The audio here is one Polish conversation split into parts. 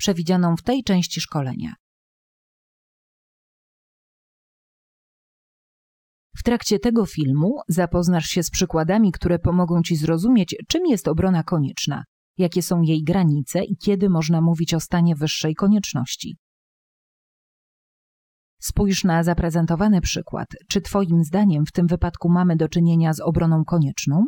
przewidzianą w tej części szkolenia. W trakcie tego filmu zapoznasz się z przykładami, które pomogą Ci zrozumieć, czym jest obrona konieczna, jakie są jej granice i kiedy można mówić o stanie wyższej konieczności. Spójrz na zaprezentowany przykład. Czy Twoim zdaniem w tym wypadku mamy do czynienia z obroną konieczną?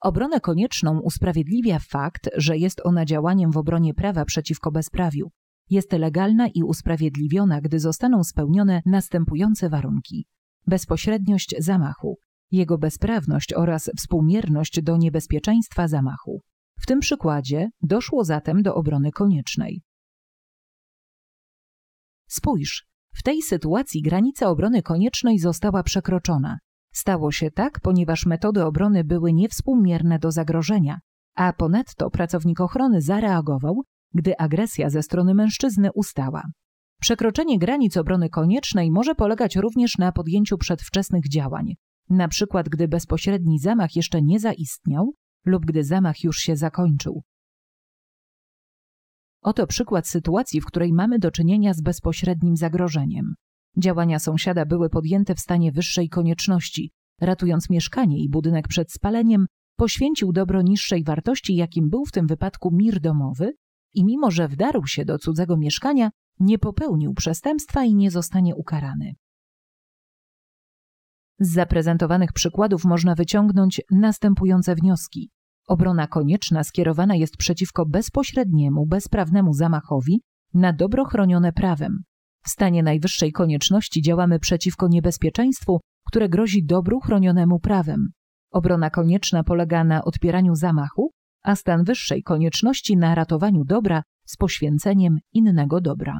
Obronę konieczną usprawiedliwia fakt, że jest ona działaniem w obronie prawa przeciwko bezprawiu. Jest legalna i usprawiedliwiona, gdy zostaną spełnione następujące warunki: bezpośredniość zamachu, jego bezprawność oraz współmierność do niebezpieczeństwa zamachu. W tym przykładzie doszło zatem do obrony koniecznej. Spójrz, w tej sytuacji granica obrony koniecznej została przekroczona. Stało się tak, ponieważ metody obrony były niewspółmierne do zagrożenia, a ponadto pracownik ochrony zareagował, gdy agresja ze strony mężczyzny ustała. Przekroczenie granic obrony koniecznej może polegać również na podjęciu przedwczesnych działań, na przykład gdy bezpośredni zamach jeszcze nie zaistniał lub gdy zamach już się zakończył. Oto przykład sytuacji, w której mamy do czynienia z bezpośrednim zagrożeniem. Działania sąsiada były podjęte w stanie wyższej konieczności. Ratując mieszkanie i budynek przed spaleniem, poświęcił dobro niższej wartości, jakim był w tym wypadku mir domowy, i mimo że wdarł się do cudzego mieszkania, nie popełnił przestępstwa i nie zostanie ukarany. Z zaprezentowanych przykładów można wyciągnąć następujące wnioski. Obrona konieczna skierowana jest przeciwko bezpośredniemu, bezprawnemu zamachowi na dobro chronione prawem. W stanie najwyższej konieczności działamy przeciwko niebezpieczeństwu, które grozi dobru chronionemu prawem. Obrona konieczna polega na odpieraniu zamachu, a stan wyższej konieczności na ratowaniu dobra z poświęceniem innego dobra.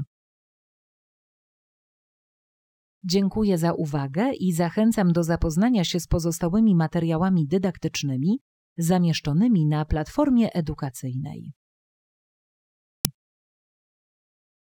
Dziękuję za uwagę i zachęcam do zapoznania się z pozostałymi materiałami dydaktycznymi zamieszczonymi na platformie edukacyjnej.